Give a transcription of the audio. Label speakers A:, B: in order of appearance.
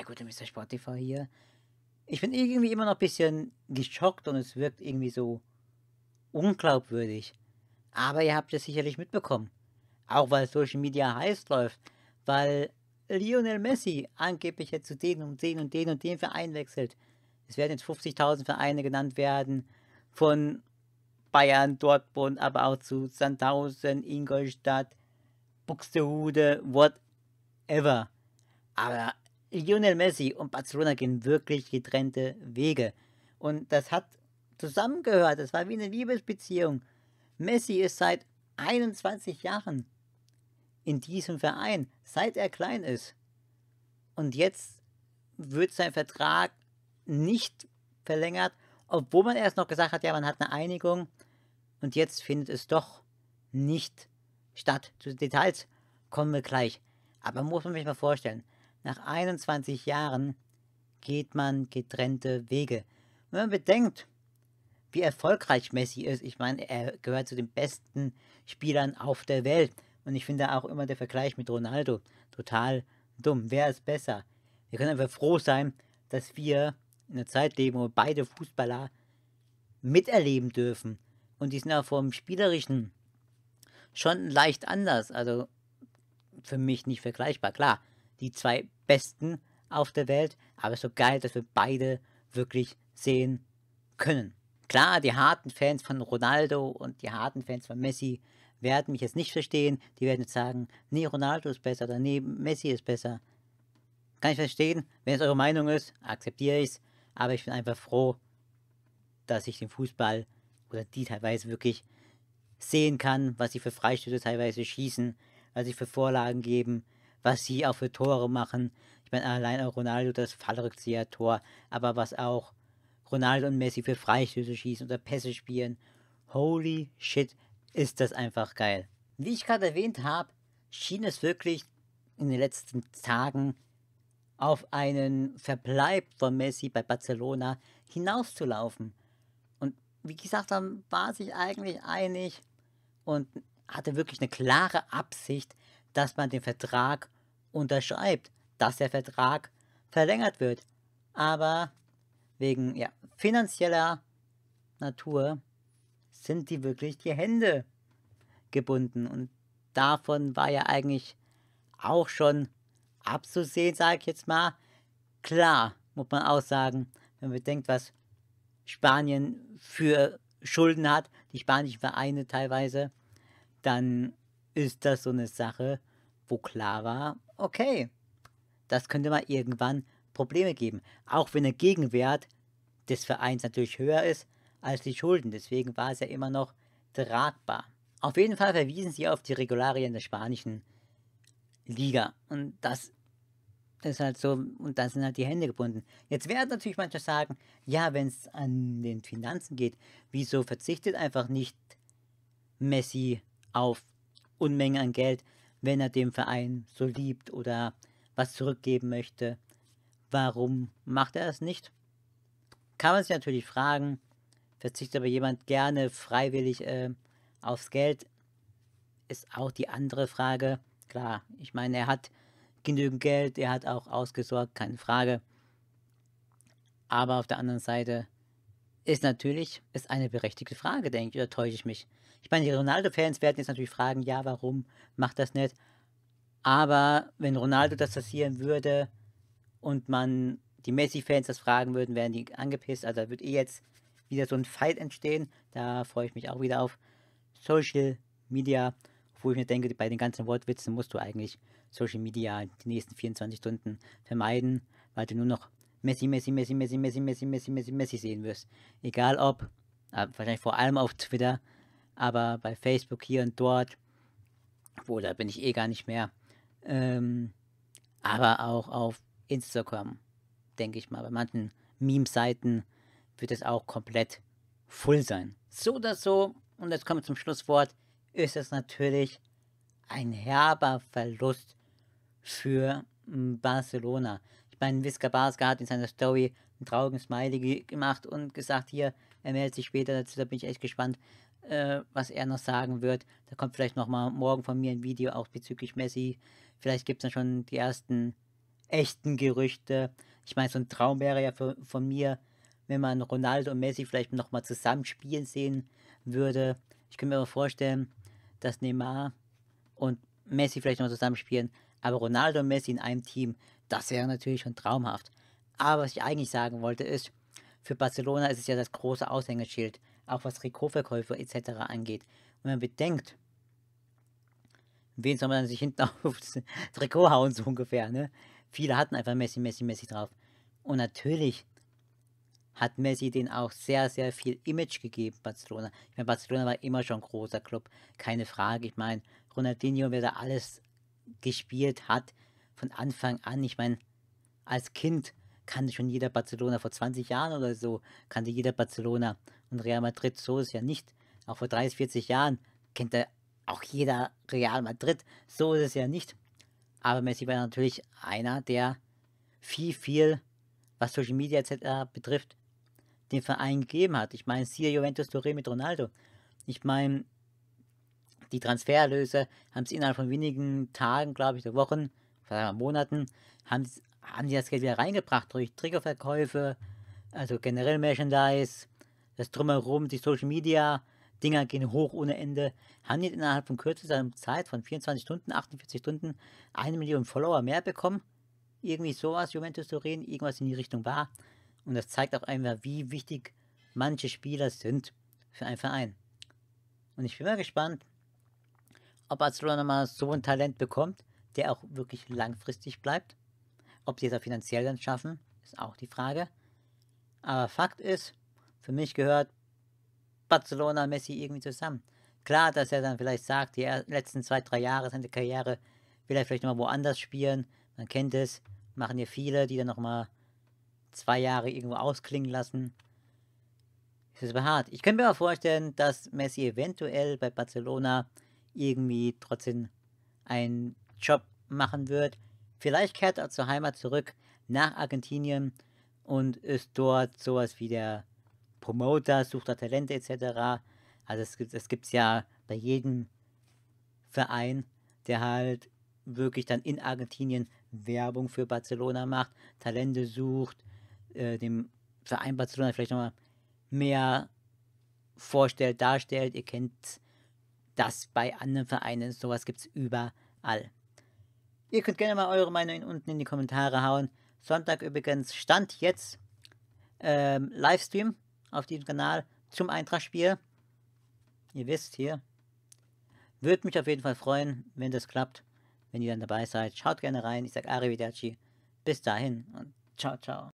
A: Hi, gute Mr. Spotify hier. Ich bin irgendwie immer noch ein bisschen geschockt und es wirkt irgendwie so unglaubwürdig. Aber ihr habt es sicherlich mitbekommen. Auch weil Social Media heiß läuft. Weil Lionel Messi angeblich jetzt zu den und den und den und den Verein wechselt. Es werden jetzt 50.000 Vereine genannt werden. Von Bayern, Dortmund, aber auch zu Sandhausen, Ingolstadt, Buxtehude, whatever. Aber Lionel Messi und Barcelona gehen wirklich getrennte Wege. Und das hat zusammengehört. Das war wie eine Liebesbeziehung. Messi ist seit 21 Jahren in diesem Verein, seit er klein ist. Und jetzt wird sein Vertrag nicht verlängert, obwohl man erst noch gesagt hat, ja, man hat eine Einigung. Und jetzt findet es doch nicht statt. Zu Details kommen wir gleich. Aber muss man sich mal vorstellen, nach 21 Jahren geht man getrennte Wege. Wenn man bedenkt, wie erfolgreich Messi ist, ich meine, er gehört zu den besten Spielern auf der Welt. Und ich finde auch immer der Vergleich mit Ronaldo total dumm. Wer ist besser? Wir können einfach froh sein, dass wir in einer Zeit leben, wo beide Fußballer miterleben dürfen. Und die sind auch vom Spielerischen schon leicht anders. Also für mich nicht vergleichbar. Klar, die zwei Besten auf der Welt, aber so geil, dass wir beide wirklich sehen können. Klar, die harten Fans von Ronaldo und die harten Fans von Messi werden mich jetzt nicht verstehen. Die werden jetzt sagen, nee, Ronaldo ist besser oder nee, Messi ist besser. Kann ich verstehen. Wenn es eure Meinung ist, akzeptiere ich es. Aber ich bin einfach froh, dass ich den Fußball oder die teilweise wirklich sehen kann, was sie für Freistöße teilweise schießen, was sie für Vorlagen geben, was sie auch für Tore machen. Ich meine, allein auch Ronaldo, das Fallrückzieher-Tor, aber was auch Ronaldo und Messi für Freistöße schießen oder Pässe spielen. Holy shit, ist das einfach geil. Wie ich gerade erwähnt habe, schien es wirklich in den letzten Tagen auf einen Verbleib von Messi bei Barcelona hinauszulaufen. Und wie gesagt, dann war sich eigentlich einig und hatte wirklich eine klare Absicht, dass man den Vertrag unterschreibt, dass der Vertrag verlängert wird. Aber wegen ja, finanzieller Natur sind die wirklich die Hände gebunden. Und davon war ja eigentlich auch schon abzusehen, sage ich jetzt mal. Klar, muss man auch sagen, wenn man bedenkt, was Spanien für Schulden hat, die spanischen Vereine teilweise, dann ist das so eine Sache, wo klar war, okay, das könnte mal irgendwann Probleme geben. Auch wenn der Gegenwert des Vereins natürlich höher ist als die Schulden. Deswegen war es ja immer noch tragbar. Auf jeden Fall verwiesen sie auf die Regularien der spanischen Liga. Und das ist halt so, und da sind halt die Hände gebunden. Jetzt werden natürlich manche sagen, ja, wenn es an den Finanzen geht, wieso verzichtet einfach nicht Messi auf Unmengen an Geld, wenn er dem Verein so liebt oder was zurückgeben möchte, warum macht er es nicht? Kann man sich natürlich fragen, verzichtet aber jemand gerne freiwillig äh, aufs Geld, ist auch die andere Frage. Klar, ich meine, er hat genügend Geld, er hat auch ausgesorgt, keine Frage. Aber auf der anderen Seite ist natürlich ist eine berechtigte Frage, denke ich, oder täusche ich mich? Ich meine, die Ronaldo-Fans werden jetzt natürlich fragen, ja, warum macht das nicht? Aber wenn Ronaldo das passieren würde und man die Messi-Fans das fragen würden, wären die angepisst. Also da wird eh jetzt wieder so ein Fight entstehen. Da freue ich mich auch wieder auf Social Media, wo ich mir denke, bei den ganzen Wortwitzen musst du eigentlich Social Media die nächsten 24 Stunden vermeiden, weil du nur noch Messi, Messi, Messi, Messi, Messi, Messi, Messi, Messi, Messi sehen wirst. Egal ob, äh, wahrscheinlich vor allem auf Twitter, aber bei Facebook hier und dort, wo da bin ich eh gar nicht mehr. Ähm, aber auch auf Instagram, denke ich mal. Bei manchen Meme-Seiten wird es auch komplett voll sein. So oder so, und jetzt kommen wir zum Schlusswort, ist es natürlich ein herber Verlust für hm, Barcelona mein Whisker Basker hat in seiner Story einen traurigen Smiley gemacht und gesagt, hier, er meldet sich später dazu, da bin ich echt gespannt, äh, was er noch sagen wird. Da kommt vielleicht nochmal morgen von mir ein Video auch bezüglich Messi. Vielleicht gibt es dann schon die ersten echten Gerüchte. Ich meine, so ein Traum wäre ja für, von mir, wenn man Ronaldo und Messi vielleicht nochmal zusammen spielen sehen würde. Ich könnte mir aber vorstellen, dass Neymar und Messi vielleicht nochmal zusammen spielen, aber Ronaldo und Messi in einem Team, das wäre natürlich schon traumhaft. Aber was ich eigentlich sagen wollte ist, für Barcelona ist es ja das große Aushängeschild, auch was Trikotverkäufe etc. angeht. Und wenn man bedenkt, wen soll man sich hinten auf das Trikot hauen, so ungefähr, ne? Viele hatten einfach Messi, Messi, Messi drauf. Und natürlich hat Messi denen auch sehr, sehr viel Image gegeben, Barcelona. Ich meine, Barcelona war immer schon ein großer Club, keine Frage. Ich meine, Ronaldinho, wer da alles gespielt hat, von Anfang an. Ich meine, als Kind kannte schon jeder Barcelona vor 20 Jahren oder so, kannte jeder Barcelona und Real Madrid, so ist ja nicht. Auch vor 30, 40 Jahren kannte auch jeder Real Madrid, so ist es ja nicht. Aber Messi war natürlich einer, der viel, viel, was Social Media etc. betrifft, den Verein gegeben hat. Ich meine, siehe Juventus Turin mit Ronaldo. Ich meine, die Transferlöse haben es innerhalb von wenigen Tagen, glaube ich, der Wochen vor Monaten, haben, haben die das Geld wieder reingebracht durch Triggerverkäufe, also generell Merchandise, das Drumherum, die Social Media. Dinger gehen hoch ohne Ende. Haben die innerhalb von kürzester Zeit von 24 Stunden, 48 Stunden, eine Million Follower mehr bekommen? Irgendwie sowas, Juventus reden, irgendwas in die Richtung war. Und das zeigt auch einfach, wie wichtig manche Spieler sind für einen Verein. Und ich bin mal gespannt, ob Barcelona mal so ein Talent bekommt der auch wirklich langfristig bleibt. Ob sie es auch finanziell dann schaffen, ist auch die Frage. Aber Fakt ist, für mich gehört Barcelona Messi irgendwie zusammen. Klar, dass er dann vielleicht sagt, die letzten zwei, drei Jahre seiner Karriere will er vielleicht nochmal woanders spielen. Man kennt es, machen hier viele, die dann nochmal zwei Jahre irgendwo ausklingen lassen. Das ist aber hart. Ich könnte mir aber vorstellen, dass Messi eventuell bei Barcelona irgendwie trotzdem ein Job machen wird. Vielleicht kehrt er zur Heimat zurück nach Argentinien und ist dort sowas wie der Promoter, sucht da Talente etc. Also es gibt es gibt's ja bei jedem Verein, der halt wirklich dann in Argentinien Werbung für Barcelona macht, Talente sucht, äh, dem Verein Barcelona vielleicht nochmal mehr vorstellt, darstellt. Ihr kennt das bei anderen Vereinen, sowas gibt es überall. Ihr könnt gerne mal eure Meinung unten in die Kommentare hauen. Sonntag übrigens Stand jetzt ähm, Livestream auf diesem Kanal zum Eintrachtspiel. Ihr wisst hier. Würde mich auf jeden Fall freuen, wenn das klappt. Wenn ihr dann dabei seid, schaut gerne rein. Ich sage Arrivederci. Bis dahin und ciao, ciao.